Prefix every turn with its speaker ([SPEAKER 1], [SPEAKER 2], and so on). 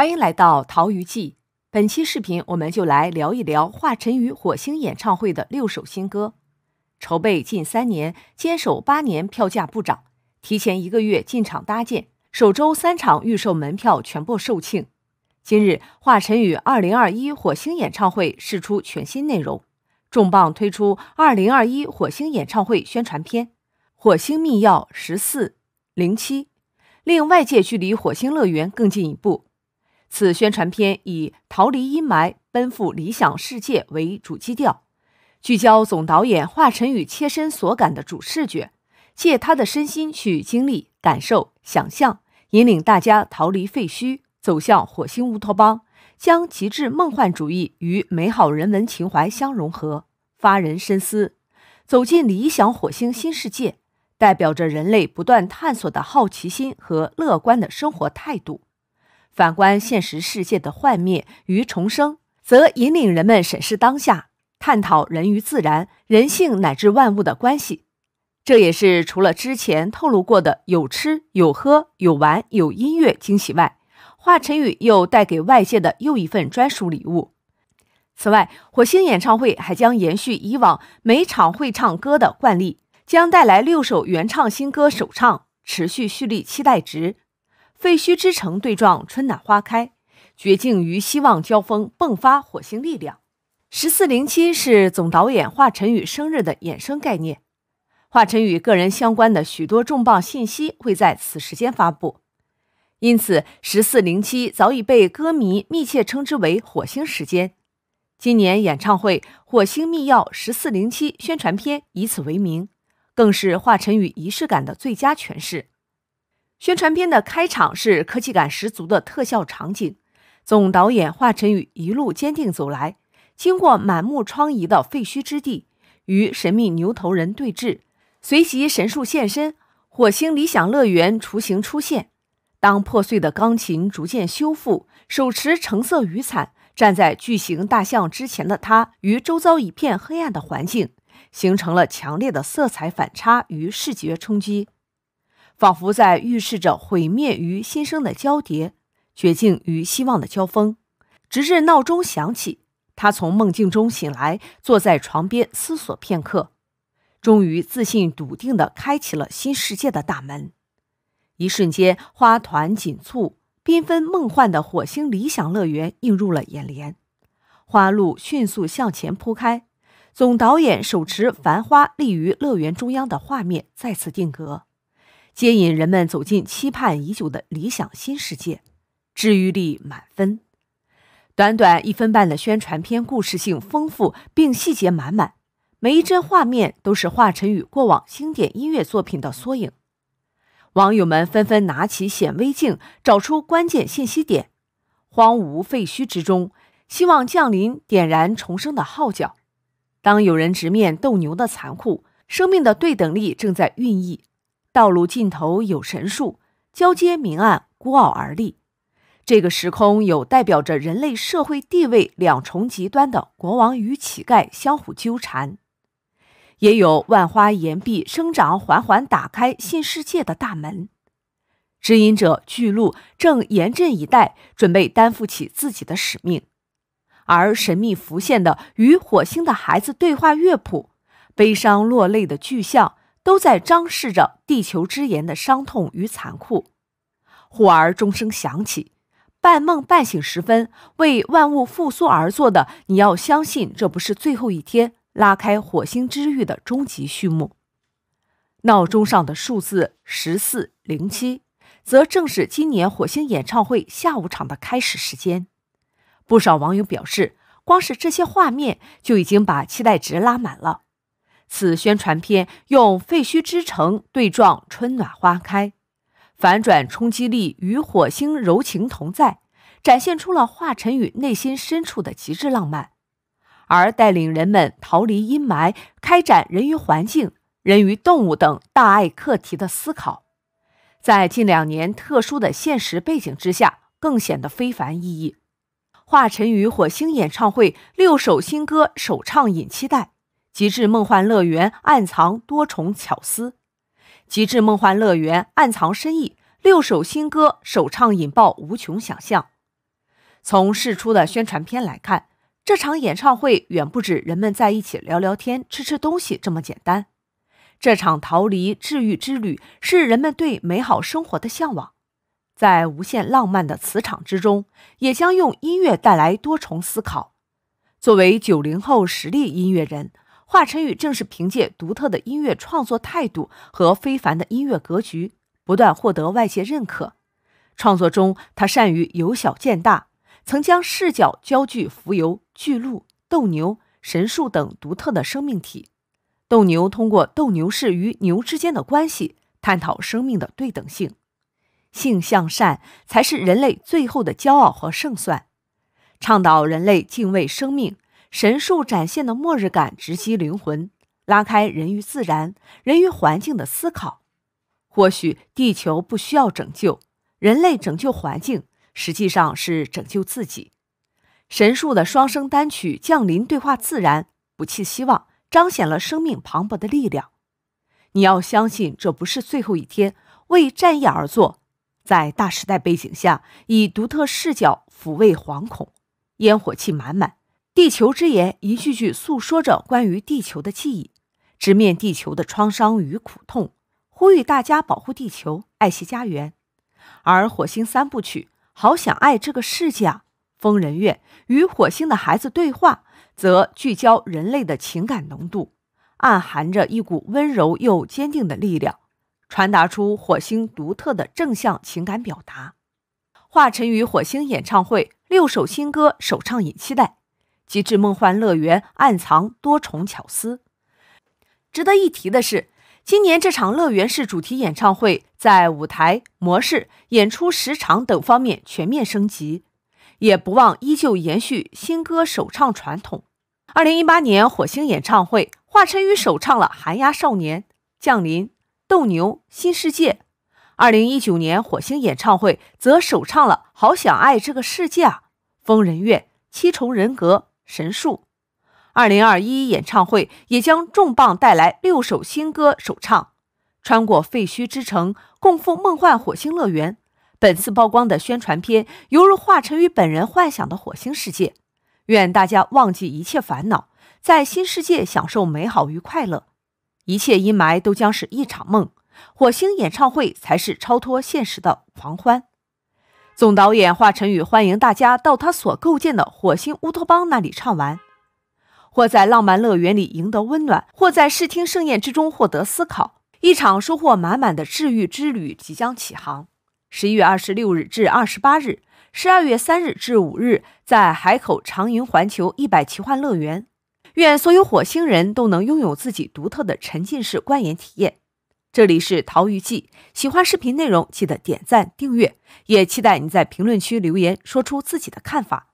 [SPEAKER 1] 欢迎来到陶鱼记，本期视频我们就来聊一聊华晨宇火星演唱会的六首新歌。筹备近三年，坚守八年，票价不涨，提前一个月进场搭建，首周三场预售门票全部售罄。今日，华晨宇2021火星演唱会释出全新内容，重磅推出2021火星演唱会宣传片《火星密钥1407》，令外界距离火星乐园更进一步。此宣传片以逃离阴霾、奔赴理想世界为主基调，聚焦总导演华晨宇切身所感的主视觉，借他的身心去经历、感受、想象，引领大家逃离废墟，走向火星乌托邦，将极致梦幻主义与美好人文情怀相融合，发人深思。走进理想火星新世界，代表着人类不断探索的好奇心和乐观的生活态度。反观现实世界的幻灭与重生，则引领人们审视当下，探讨人与自然、人性乃至万物的关系。这也是除了之前透露过的有吃有喝有玩有音乐惊喜外，华晨宇又带给外界的又一份专属礼物。此外，火星演唱会还将延续以往每场会唱歌的惯例，将带来六首原创新歌首唱，持续蓄力，期待值。废墟之城对撞，春暖花开，绝境与希望交锋，迸发火星力量。十四零七是总导演华晨宇生日的衍生概念，华晨宇个人相关的许多重磅信息会在此时间发布，因此十四零七早已被歌迷密切称之为火星时间。今年演唱会《火星密钥》十四零七宣传片以此为名，更是华晨宇仪式感的最佳诠释。宣传片的开场是科技感十足的特效场景，总导演华晨宇一路坚定走来，经过满目疮痍的废墟之地，与神秘牛头人对峙，随即神树现身，火星理想乐园雏形出现。当破碎的钢琴逐渐修复，手持橙色雨伞站在巨型大象之前的他，与周遭一片黑暗的环境，形成了强烈的色彩反差与视觉冲击。仿佛在预示着毁灭与新生的交叠，绝境与希望的交锋。直至闹钟响起，他从梦境中醒来，坐在床边思索片刻，终于自信笃定地开启了新世界的大门。一瞬间，花团锦簇、缤纷梦幻的火星理想乐园映入了眼帘，花路迅速向前铺开，总导演手持繁花立于乐园中央的画面再次定格。接引人们走进期盼已久的理想新世界，治愈力满分。短短一分半的宣传片，故事性丰富并细节满满，每一帧画面都是华晨宇过往经典音乐作品的缩影。网友们纷纷拿起显微镜找出关键信息点：荒芜废墟之中，希望降临，点燃重生的号角。当有人直面斗牛的残酷，生命的对等力正在孕育。道路尽头有神树，交接明暗，孤傲而立。这个时空有代表着人类社会地位两重极端的国王与乞丐相互纠缠，也有万花岩壁生长，缓缓打开新世界的大门。指引者巨鹿正严阵以待，准备担负起自己的使命。而神秘浮现的与火星的孩子对话乐谱，悲伤落泪的巨象。都在昭示着地球之言的伤痛与残酷。忽而钟声响起，半梦半醒时分，为万物复苏而做的，你要相信这不是最后一天，拉开火星之域的终极序幕。闹钟上的数字十四零七，则正是今年火星演唱会下午场的开始时间。不少网友表示，光是这些画面就已经把期待值拉满了。此宣传片用废墟之城对撞春暖花开，反转冲击力与火星柔情同在，展现出了华晨宇内心深处的极致浪漫，而带领人们逃离阴霾，开展人与环境、人与动物等大爱课题的思考，在近两年特殊的现实背景之下，更显得非凡意义。华晨宇火星演唱会六首新歌首唱引期待。极致梦幻乐园暗藏多重巧思，极致梦幻乐园暗藏深意。六首新歌首唱引爆无穷想象。从释出的宣传片来看，这场演唱会远不止人们在一起聊聊天、吃吃东西这么简单。这场逃离治愈之旅是人们对美好生活的向往，在无限浪漫的磁场之中，也将用音乐带来多重思考。作为九零后实力音乐人。华晨宇正是凭借独特的音乐创作态度和非凡的音乐格局，不断获得外界认可。创作中，他善于由小见大，曾将视角焦距浮游、巨鹿、斗牛、神树等独特的生命体。斗牛通过斗牛士与牛之间的关系，探讨生命的对等性，性向善才是人类最后的骄傲和胜算，倡导人类敬畏生命。神树展现的末日感直击灵魂，拉开人与自然、人与环境的思考。或许地球不需要拯救，人类拯救环境实际上是拯救自己。神树的双生单曲《降临》对话自然，不弃希望，彰显了生命磅礴的力量。你要相信，这不是最后一天。为战役而做，在大时代背景下，以独特视角抚慰惶恐，烟火气满满。地球之言一句句诉说着关于地球的记忆，直面地球的创伤与苦痛，呼吁大家保护地球，爱惜家园。而火星三部曲《好想爱这个世界》啊，《疯人院》与火星的孩子对话，则聚焦人类的情感浓度，暗含着一股温柔又坚定的力量，传达出火星独特的正向情感表达。华晨宇火星演唱会六首新歌首唱引期待。极致梦幻乐园暗藏多重巧思。值得一提的是，今年这场乐园式主题演唱会，在舞台模式、演出时长等方面全面升级，也不忘依旧延续新歌首唱传统。二零一八年火星演唱会，华晨宇首唱了《寒鸦少年》《降临》《斗牛》《新世界》；二零一九年火星演唱会则首唱了《好想爱这个世界啊》《疯人院》《七重人格》。神树二零二一演唱会也将重磅带来六首新歌首唱，穿过废墟之城，共赴梦幻火星乐园。本次曝光的宣传片犹如华晨宇本人幻想的火星世界，愿大家忘记一切烦恼，在新世界享受美好与快乐，一切阴霾都将是一场梦。火星演唱会才是超脱现实的狂欢。总导演华晨宇欢迎大家到他所构建的火星乌托邦那里畅玩，或在浪漫乐园里赢得温暖，或在视听盛宴之中获得思考。一场收获满满的治愈之旅即将启航。十一月二十六日至二十八日，十二月三日至五日，在海口长盈环球一百奇幻乐园，愿所有火星人都能拥有自己独特的沉浸式观影体验。这里是陶鱼记，喜欢视频内容记得点赞订阅，也期待你在评论区留言，说出自己的看法。